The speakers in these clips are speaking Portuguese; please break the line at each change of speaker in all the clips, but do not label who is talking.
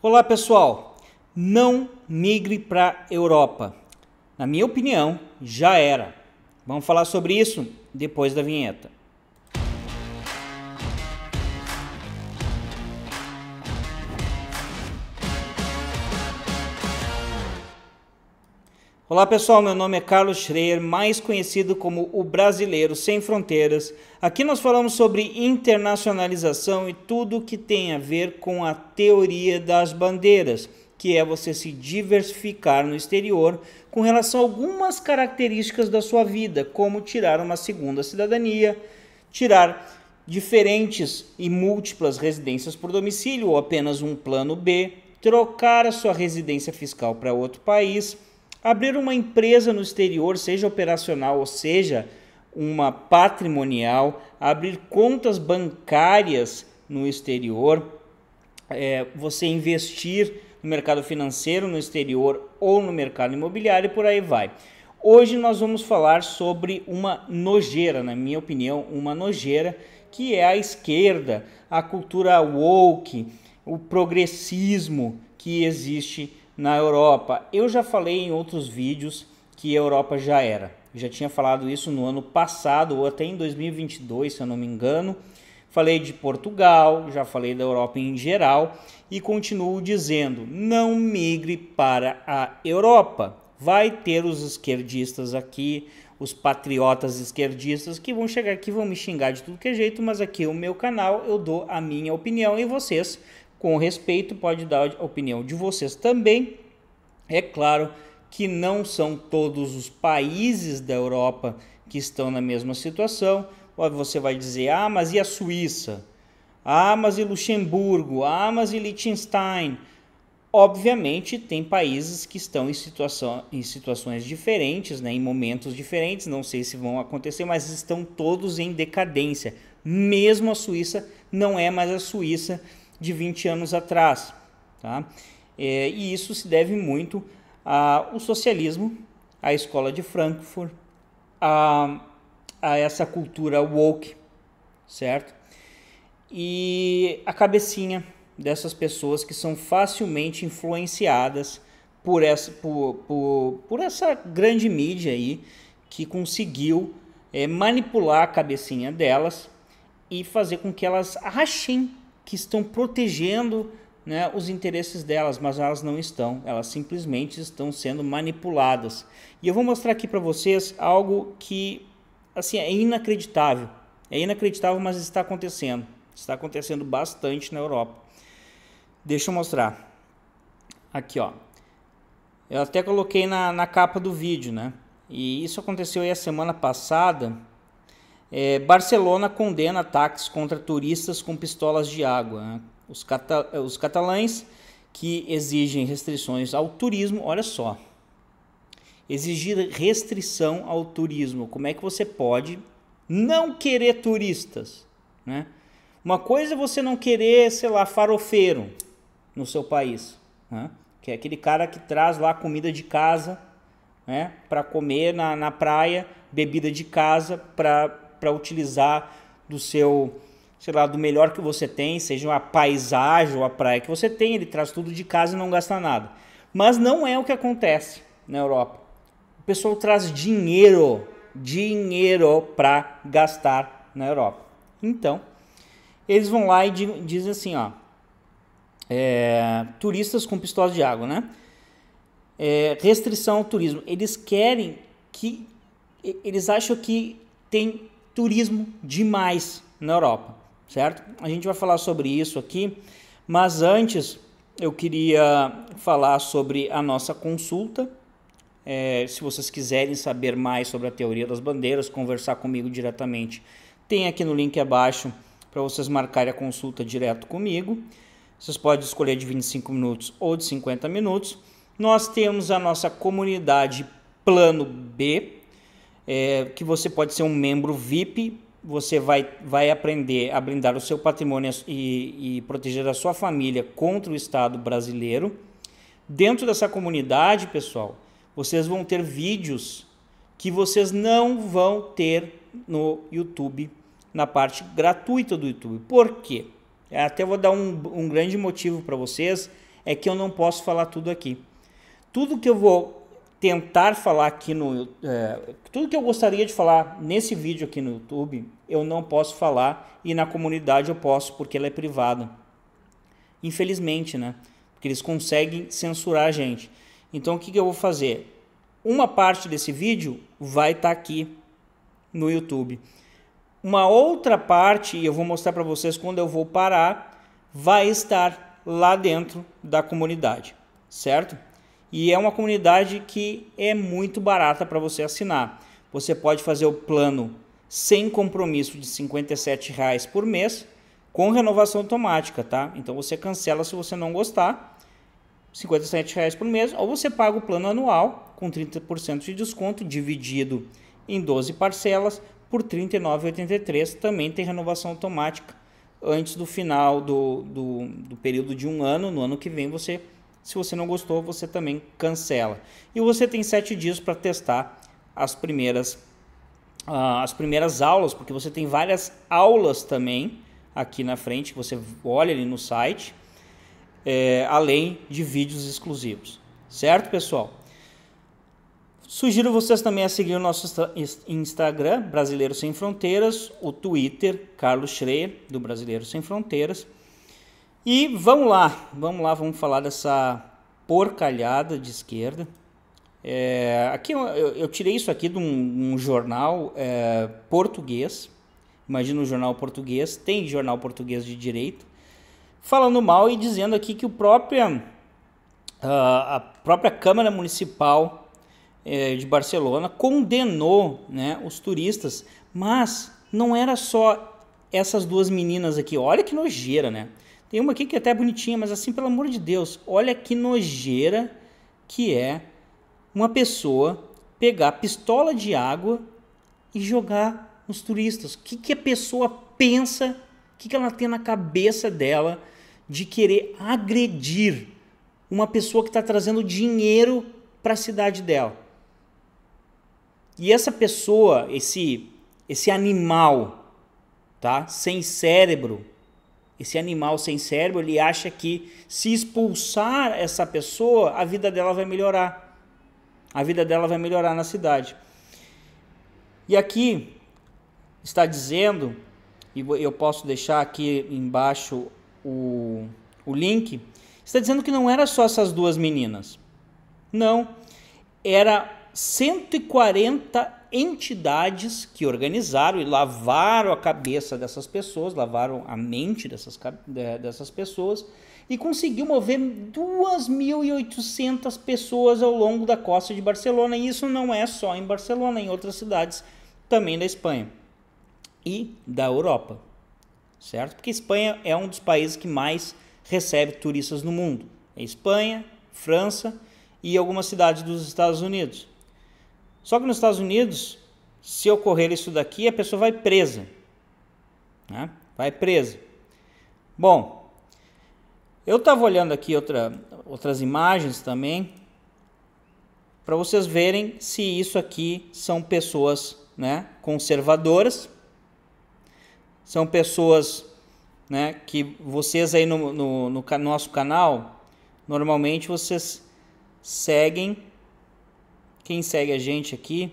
Olá pessoal, não migre para Europa. Na minha opinião, já era. Vamos falar sobre isso depois da vinheta. Olá pessoal, meu nome é Carlos Schreier, mais conhecido como o Brasileiro Sem Fronteiras, Aqui nós falamos sobre internacionalização e tudo que tem a ver com a teoria das bandeiras, que é você se diversificar no exterior com relação a algumas características da sua vida, como tirar uma segunda cidadania, tirar diferentes e múltiplas residências por domicílio ou apenas um plano B, trocar a sua residência fiscal para outro país, abrir uma empresa no exterior, seja operacional ou seja uma patrimonial, abrir contas bancárias no exterior, é, você investir no mercado financeiro no exterior ou no mercado imobiliário e por aí vai. Hoje nós vamos falar sobre uma nojeira, na minha opinião, uma nojeira que é a esquerda, a cultura woke, o progressismo que existe na Europa. Eu já falei em outros vídeos que a Europa já era. já tinha falado isso no ano passado ou até em 2022, se eu não me engano. Falei de Portugal, já falei da Europa em geral e continuo dizendo: não migre para a Europa. Vai ter os esquerdistas aqui, os patriotas esquerdistas que vão chegar aqui vão me xingar de tudo que é jeito, mas aqui é o meu canal, eu dou a minha opinião e vocês, com respeito, pode dar a opinião de vocês também. É claro que não são todos os países da Europa que estão na mesma situação. Você vai dizer, ah, mas e a Suíça? Ah, mas e Luxemburgo? Ah, mas e Liechtenstein? Obviamente, tem países que estão em, situação, em situações diferentes, né, em momentos diferentes, não sei se vão acontecer, mas estão todos em decadência. Mesmo a Suíça não é mais a Suíça de 20 anos atrás. Tá? É, e isso se deve muito ah, o socialismo, a escola de Frankfurt, a, a essa cultura woke, certo? E a cabecinha dessas pessoas que são facilmente influenciadas por essa, por, por, por essa grande mídia aí que conseguiu é, manipular a cabecinha delas e fazer com que elas achem que estão protegendo né, os interesses delas, mas elas não estão, elas simplesmente estão sendo manipuladas. E eu vou mostrar aqui para vocês algo que assim é inacreditável. É inacreditável, mas está acontecendo. Está acontecendo bastante na Europa. Deixa eu mostrar. Aqui, ó. Eu até coloquei na, na capa do vídeo, né? E isso aconteceu aí a semana passada. É, Barcelona condena ataques contra turistas com pistolas de água. Né? os, cata, eh, os catalães que exigem restrições ao turismo, olha só. Exigir restrição ao turismo. Como é que você pode não querer turistas? Né? Uma coisa é você não querer, sei lá, farofeiro no seu país, né? que é aquele cara que traz lá comida de casa né? para comer na, na praia, bebida de casa para utilizar do seu sei lá, do melhor que você tem, seja a paisagem ou a praia que você tem, ele traz tudo de casa e não gasta nada. Mas não é o que acontece na Europa. O pessoal traz dinheiro, dinheiro para gastar na Europa. Então, eles vão lá e dizem assim, ó, é, turistas com pistola de água, né? É, restrição ao turismo. Eles querem que, eles acham que tem turismo demais na Europa certo? A gente vai falar sobre isso aqui, mas antes eu queria falar sobre a nossa consulta. É, se vocês quiserem saber mais sobre a teoria das bandeiras, conversar comigo diretamente, tem aqui no link abaixo para vocês marcarem a consulta direto comigo. Vocês podem escolher de 25 minutos ou de 50 minutos. Nós temos a nossa comunidade Plano B, é, que você pode ser um membro VIP você vai, vai aprender a blindar o seu patrimônio e, e proteger a sua família contra o Estado brasileiro. Dentro dessa comunidade, pessoal, vocês vão ter vídeos que vocês não vão ter no YouTube, na parte gratuita do YouTube. Por quê? É, até vou dar um, um grande motivo para vocês, é que eu não posso falar tudo aqui. Tudo que eu vou tentar falar aqui no. É, tudo que eu gostaria de falar nesse vídeo aqui no YouTube, eu não posso falar e na comunidade eu posso porque ela é privada. Infelizmente, né? Porque eles conseguem censurar a gente. Então o que, que eu vou fazer? Uma parte desse vídeo vai estar tá aqui no YouTube. Uma outra parte, e eu vou mostrar para vocês quando eu vou parar, vai estar lá dentro da comunidade, certo? E é uma comunidade que é muito barata para você assinar. Você pode fazer o plano sem compromisso de R$ 57,00 por mês, com renovação automática, tá? Então você cancela se você não gostar, R$ 57,00 por mês, ou você paga o plano anual com 30% de desconto, dividido em 12 parcelas, por R$ 39,83, também tem renovação automática antes do final do, do, do, período de um ano. No ano que vem, você, se você não gostou, você também cancela. E você tem sete dias para testar as primeiras uh, as primeiras aulas, porque você tem várias aulas também aqui na frente, que você olha ali no site, é, além de vídeos exclusivos. Certo, pessoal? Sugiro vocês também a seguir o nosso Instagram, Brasileiro Sem Fronteiras, o Twitter, Carlos Schreier, do Brasileiro Sem Fronteiras. E vamos lá, vamos lá, vamos falar dessa porcalhada de esquerda é, aqui eu, eu, tirei isso aqui de um, um jornal é, português. Imagina um jornal português, tem jornal português de direito, falando mal e dizendo aqui que o própria, a própria Câmara Municipal é, de Barcelona condenou né, os turistas, mas não era só essas duas meninas aqui. Olha que nojeira, né? Tem uma aqui que é até bonitinha, mas assim, pelo amor de Deus, olha que nojeira que é uma pessoa pegar pistola de água e jogar nos turistas. O que, que a pessoa pensa, o que, que ela tem na cabeça dela de querer agredir uma pessoa que está trazendo dinheiro para a cidade dela? E essa pessoa, esse, esse animal, tá? Sem cérebro, esse animal sem cérebro, ele acha que se expulsar essa pessoa, a vida dela vai melhorar a vida dela vai melhorar na cidade. E aqui está dizendo, e eu posso deixar aqui embaixo o, o link, está dizendo que não era só essas duas meninas. Não, era 140 entidades que organizaram e lavaram a cabeça dessas pessoas, lavaram a mente dessas, dessas pessoas e conseguiu mover 2.800 pessoas ao longo da costa de Barcelona. E isso não é só em Barcelona, é em outras cidades também da Espanha e da Europa, certo? Porque a Espanha é um dos países que mais recebe turistas no mundo. É Espanha, França e algumas cidades dos Estados Unidos. Só que nos Estados Unidos, se ocorrer isso daqui, a pessoa vai presa. Né? Vai presa. Bom, eu estava olhando aqui outra, outras imagens também, para vocês verem se isso aqui são pessoas né, conservadoras, são pessoas né, que vocês aí no, no, no, nosso canal, normalmente vocês seguem, quem segue a gente aqui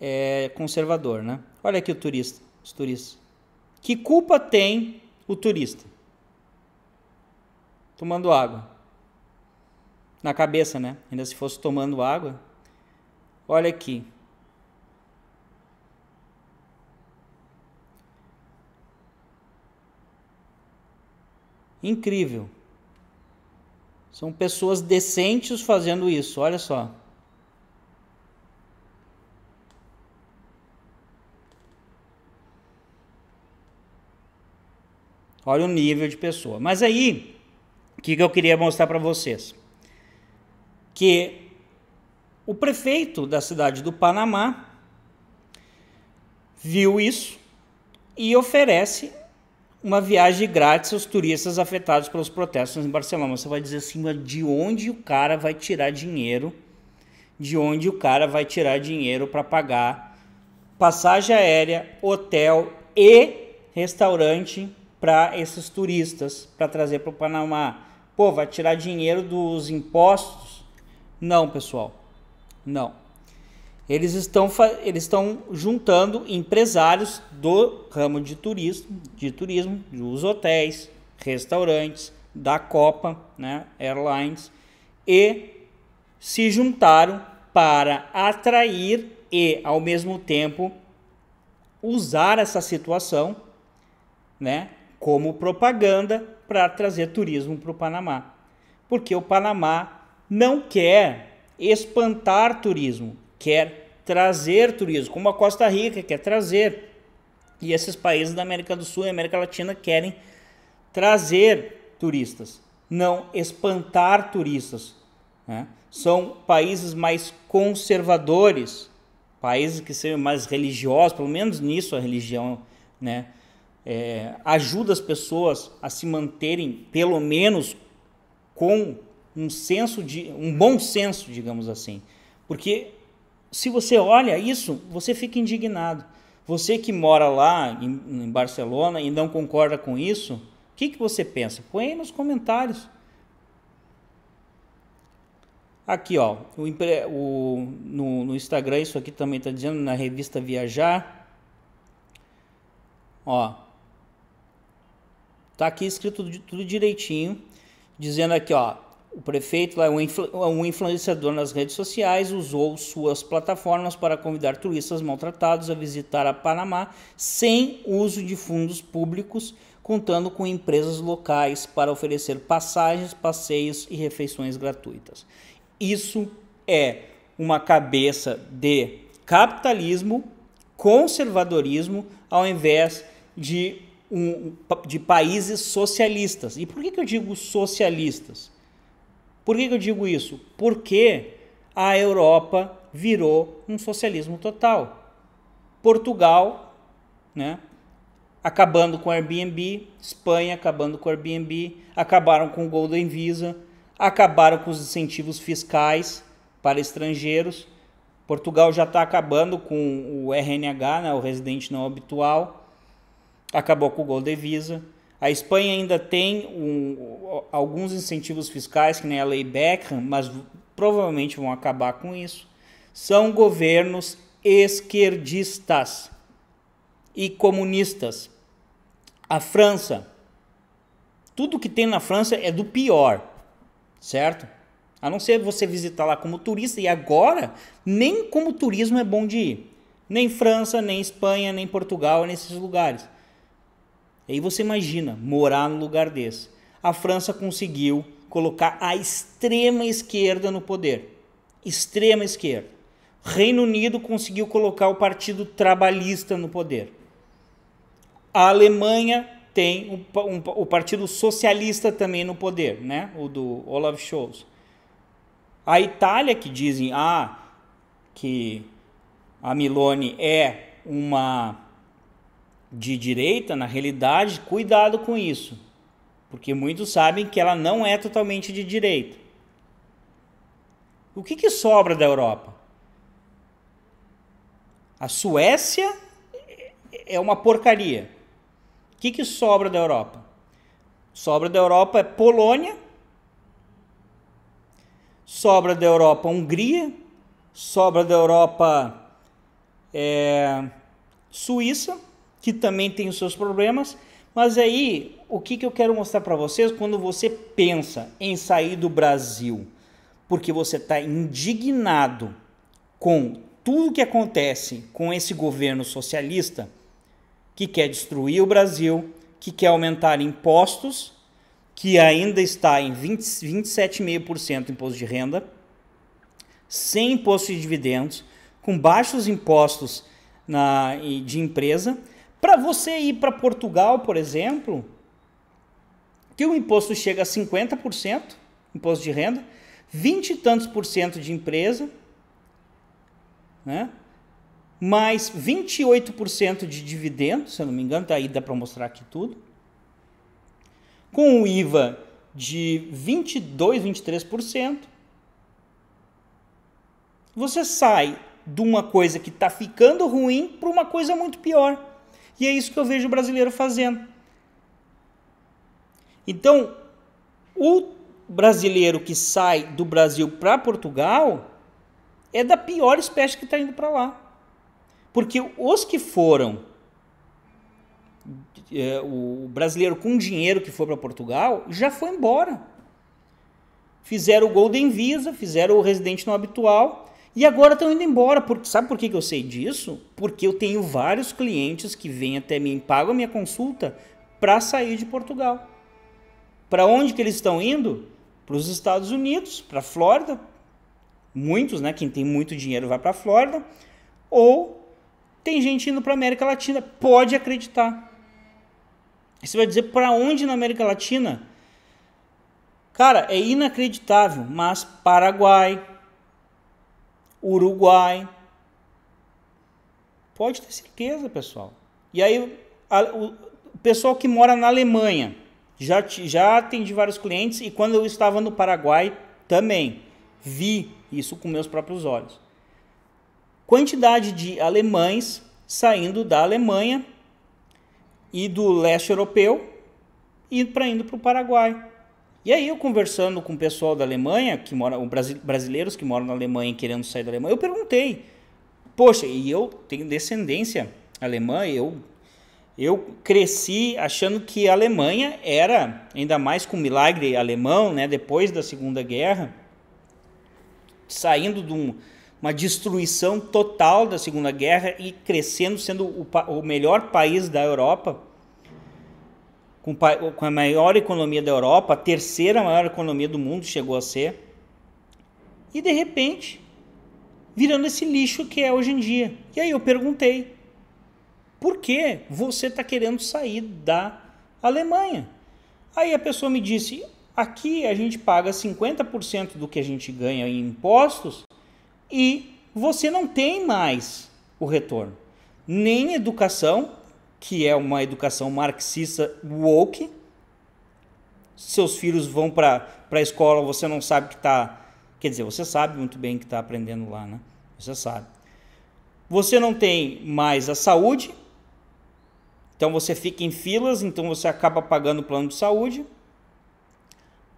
é conservador, né? Olha aqui o turista, os turistas. Que culpa tem o turista? tomando água. Na cabeça, né? Ainda se fosse tomando água. Olha aqui. Incrível. São pessoas decentes fazendo isso, olha só. Olha o nível de pessoa. Mas aí, que, que eu queria mostrar para vocês. Que o prefeito da cidade do Panamá viu isso e oferece uma viagem grátis aos turistas afetados pelos protestos em Barcelona. Você vai dizer assim, mas de onde o cara vai tirar dinheiro? De onde o cara vai tirar dinheiro para pagar passagem aérea, hotel e restaurante para esses turistas para trazer para o Panamá? Pô, vai tirar dinheiro dos impostos? Não, pessoal. Não. Eles estão, eles estão juntando empresários do ramo de turismo, de turismo, dos hotéis, restaurantes, da Copa, né, Airlines, e se juntaram para atrair e, ao mesmo tempo, usar essa situação né, como propaganda para trazer turismo para o Panamá. Porque o Panamá não quer espantar turismo, quer trazer turismo, como a Costa Rica quer trazer. E esses países da América do Sul e América Latina querem trazer turistas, não espantar turistas. Né? São países mais conservadores, países que são mais religiosos, pelo menos nisso a religião, né? é, ajuda as pessoas a se manterem, pelo menos, com um senso de um bom senso, digamos assim. Porque se você olha isso, você fica indignado. Você que mora lá em, em Barcelona e não concorda com isso, o que, que você pensa? Põe aí nos comentários. Aqui, ó, o, o, no, no Instagram, isso aqui também está dizendo, na revista Viajar. Ó, Está aqui escrito tudo direitinho, dizendo aqui, ó, o prefeito, é lá, é um influenciador nas redes sociais, usou suas plataformas para convidar turistas maltratados a visitar a Panamá sem uso de fundos públicos, contando com empresas locais para oferecer passagens, passeios e refeições gratuitas. Isso é uma cabeça de capitalismo, conservadorismo, ao invés de um, de países socialistas. E por que, que eu digo socialistas? Por que, que eu digo isso? Porque a Europa virou um socialismo total. Portugal, né, acabando com o Airbnb, Espanha acabando com o Airbnb, acabaram com o Golden Visa, acabaram com os incentivos fiscais para estrangeiros. Portugal já está acabando com o RNH, né, o residente não habitual acabou com o gol de Visa. A Espanha ainda tem um, alguns incentivos fiscais, que nem a lei Beckham, mas provavelmente vão acabar com isso. São governos esquerdistas e comunistas. A França, tudo que tem na França é do pior, certo? A não ser você visitar lá como turista, e agora nem como turismo é bom de ir. Nem França, nem Espanha, nem Portugal, nesses lugares. E aí você imagina morar num lugar desse. A França conseguiu colocar a extrema esquerda no poder. Extrema esquerda. Reino Unido conseguiu colocar o Partido Trabalhista no poder. A Alemanha tem um, um, o Partido Socialista também no poder, né? O do Olaf Scholz. A Itália que dizem ah que a Milone é uma de direita, na realidade, cuidado com isso, porque muitos sabem que ela não é totalmente de direita. O que, que sobra da Europa? A Suécia é uma porcaria. O que, que sobra da Europa? Sobra da Europa é Polônia, sobra da Europa Hungria, sobra da Europa é, Suíça que também tem os seus problemas. Mas aí, o que, que eu quero mostrar para vocês quando você pensa em sair do Brasil? Porque você está indignado com tudo que acontece com esse governo socialista que quer destruir o Brasil, que quer aumentar impostos, que ainda está em 27,5% imposto de renda, sem imposto de dividendos, com baixos impostos na, de empresa para você ir para Portugal, por exemplo, que o imposto chega a 50%, imposto de renda, 20 e tantos por cento de empresa, né? mais 28% de dividendos, se eu não me engano, daí tá dá para mostrar aqui tudo, com o IVA de 22, 23%, você sai de uma coisa que está ficando ruim para uma coisa muito pior. E é isso que eu vejo o brasileiro fazendo. Então, o brasileiro que sai do Brasil para Portugal é da pior espécie que está indo para lá. Porque os que foram, é, o brasileiro com dinheiro que foi para Portugal, já foi embora. Fizeram o Golden Visa, fizeram o residente não habitual e agora estão indo embora. Por, sabe por que, que eu sei disso? Porque eu tenho vários clientes que vêm até mim, pagam a minha consulta para sair de Portugal. Para onde que eles estão indo? Para os Estados Unidos, para a Flórida. Muitos, né? Quem tem muito dinheiro vai para a Flórida. Ou tem gente indo para América Latina. Pode acreditar. Você vai dizer para onde na América Latina? Cara, é inacreditável, mas Paraguai, Uruguai. Pode ter certeza, pessoal. E aí, a, o pessoal que mora na Alemanha, já, já atendi vários clientes e quando eu estava no Paraguai também vi isso com meus próprios olhos. Quantidade de alemães saindo da Alemanha e do leste europeu e para indo para o Paraguai. E aí eu conversando com o pessoal da Alemanha, que mora, brasileiros que moram na Alemanha e querendo sair da Alemanha, eu perguntei, poxa, e eu tenho descendência alemã, eu eu cresci achando que a Alemanha era, ainda mais com o milagre alemão, né, depois da Segunda Guerra, saindo de um, uma destruição total da Segunda Guerra e crescendo, sendo o, o melhor país da Europa com, com a maior economia da Europa, a terceira maior economia do mundo chegou a ser, e de repente virando esse lixo que é hoje em dia. E aí eu perguntei, por que você está querendo sair da Alemanha? Aí a pessoa me disse, aqui a gente paga 50% do que a gente ganha em impostos e você não tem mais o retorno, nem educação que é uma educação marxista woke. Seus filhos vão para a escola, você não sabe que está. Quer dizer, você sabe muito bem que está aprendendo lá, né? Você sabe. Você não tem mais a saúde, então você fica em filas, então você acaba pagando o plano de saúde.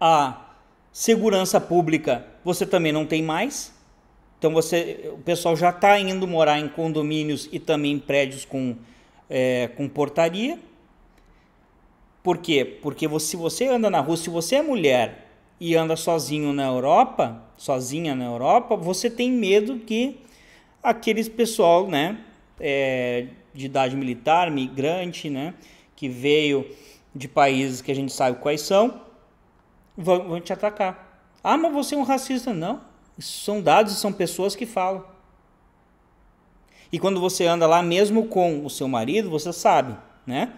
A segurança pública você também não tem mais. Então você, o pessoal já está indo morar em condomínios e também em prédios com é, com portaria. Por quê? Porque se você anda na rua, se você é mulher e anda sozinho na Europa, sozinha na Europa, você tem medo que aqueles pessoal, né, é, de idade militar, migrante, né, que veio de países que a gente sabe quais são, vão, vão te atacar. Ah, mas você é um racista. Não, isso são dados, são pessoas que falam. E quando você anda lá mesmo com o seu marido, você sabe, né?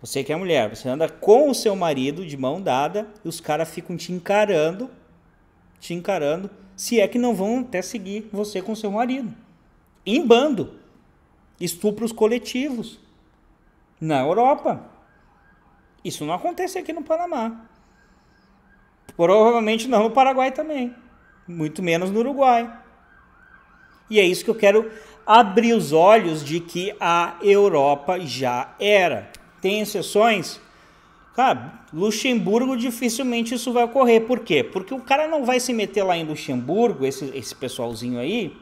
Você que é mulher, você anda com o seu marido de mão dada e os caras ficam te encarando, te encarando, se é que não vão até seguir você com seu marido. Em bando. Estupros coletivos. Na Europa. Isso não acontece aqui no Panamá. Provavelmente não no Paraguai também. Muito menos no Uruguai. E é isso que eu quero abrir os olhos de que a Europa já era. Tem exceções? Cara, Luxemburgo dificilmente isso vai ocorrer. Por quê? Porque o cara não vai se meter lá em Luxemburgo, esse, esse pessoalzinho aí,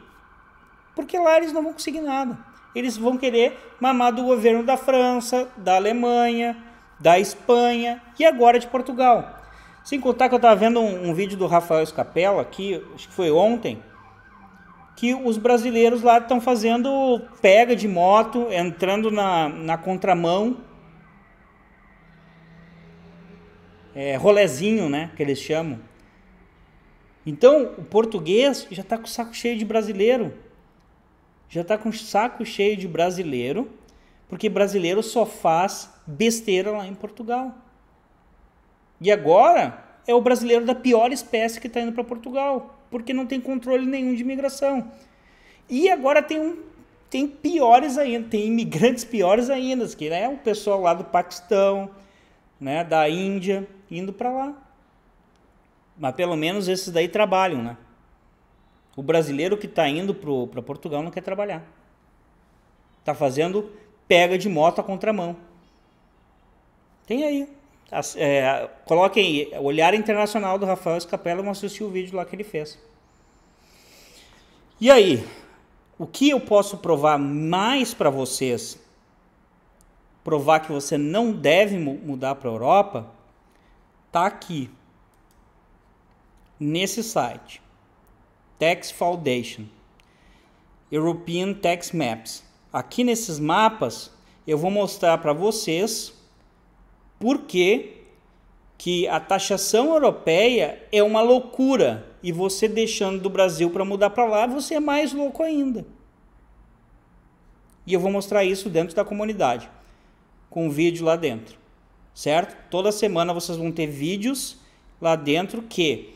porque lá eles não vão conseguir nada. Eles vão querer mamar do governo da França, da Alemanha, da Espanha e agora de Portugal. Sem contar que eu estava vendo um, um, vídeo do Rafael Escapella aqui, acho que foi ontem, que os brasileiros lá estão fazendo pega de moto, entrando na, na contramão. É, rolezinho, né? Que eles chamam. Então, o português já está com o saco cheio de brasileiro. Já está com o saco cheio de brasileiro, porque brasileiro só faz besteira lá em Portugal. E agora é o brasileiro da pior espécie que está indo para Portugal porque não tem controle nenhum de imigração. E agora tem um tem piores ainda, tem imigrantes piores ainda, que é né, o pessoal lá do Paquistão, né, da Índia, indo para lá. Mas pelo menos esses daí trabalham, né? O brasileiro que está indo para Portugal não quer trabalhar. Tá fazendo pega de moto a contramão. Tem aí. É, coloquem aí, Olhar Internacional do Rafael Escapela, vão assistir o vídeo lá que ele fez. E aí, o que eu posso provar mais para vocês? Provar que você não deve mudar para a Europa? Tá aqui. Nesse site. Tax Foundation. European Tax Maps. Aqui nesses mapas, eu vou mostrar para vocês por que, que a taxação europeia é uma loucura e você deixando do Brasil para mudar para lá, você é mais louco ainda. E eu vou mostrar isso dentro da comunidade, com um vídeo lá dentro, certo? Toda semana vocês vão ter vídeos lá dentro que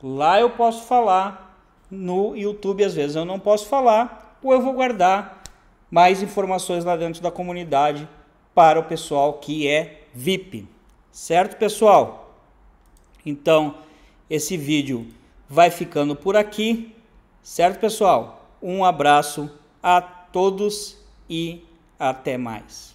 lá eu posso falar, no YouTube às vezes eu não posso falar, ou eu vou guardar mais informações lá dentro da comunidade para o pessoal que é VIP, certo, pessoal? Então, esse vídeo vai ficando por aqui, certo, pessoal? Um abraço a todos e até mais.